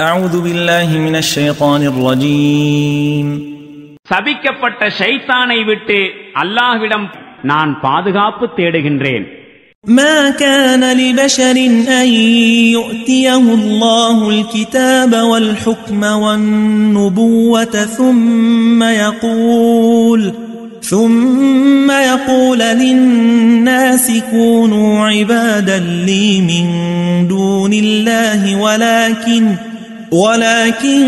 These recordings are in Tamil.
أعوذ بالله من الشيطان الرجيم சபிக்கப்பட்ட ஷைத்தானை விட்டு அல்லாஹ்விடம் நான் பாதுகாப்பு தேடுகின்றேன் ما كان لبشر أن يؤتيه الله الكتاب والحكم والنبوة ثم يقول ثم يقول للناس كونوا عبادا لي من دون الله ولكن ولكن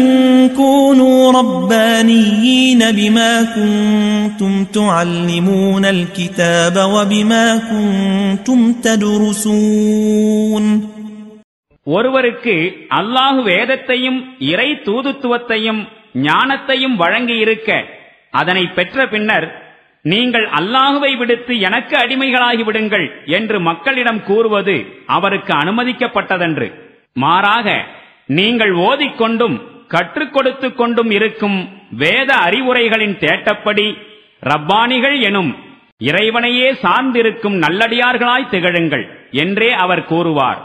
كونوا ربانيين بما كنتم تعلمون الكتاب وبما كنتم تدرسون ஒருவருக்கு அல்லாஹு வேதத்தையும் இறை தூதுத்துவத்தையும் ஞானத்தையும் வழங்கியிருக்க அதனை பெற்ற பின்னர் நீங்கள் அல்லாஹுவை விடுத்து எனக்கு அடிமைகளாகி விடுங்கள் என்று மக்களிடம் கூறுவது அவருக்கு அனுமதிக்கப்பட்டதன்று மாறாக நீங்கள் ஓதிக்கொண்டும் கற்றுக் கொடுத்து கொண்டும் இருக்கும் வேத அறிவுரைகளின் தேட்டப்படி ரப்பானிகள் எனும் இறைவனையே சார்ந்திருக்கும் நல்லடியார்களாய் திகழுங்கள் என்றே அவர் கூறுவார்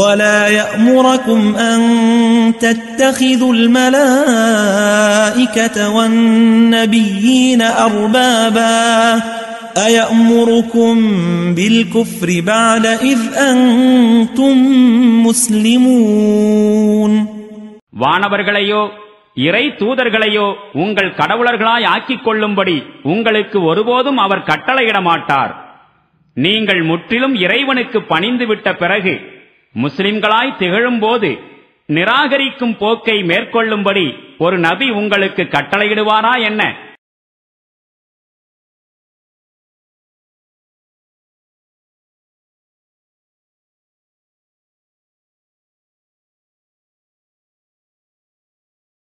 ولا يأمركم أن تتخذوا الملائكة والنبيين أربابا أيأمركم بالكفر بعد إذ أنتم முஸ்லிமூன் வானவர்களையோ இறை தூதர்களையோ உங்கள் கடவுளர்களாய் ஆக்கிக் கொள்ளும்படி உங்களுக்கு ஒருபோதும் அவர் கட்டளையிட மாட்டார் நீங்கள் முற்றிலும் இறைவனுக்கு பணிந்து விட்ட பிறகு முஸ்லிம்களாய் திகழும்போது நிராகரிக்கும் போக்கை மேற்கொள்ளும்படி ஒரு நபி உங்களுக்கு கட்டளையிடுவாரா என்ன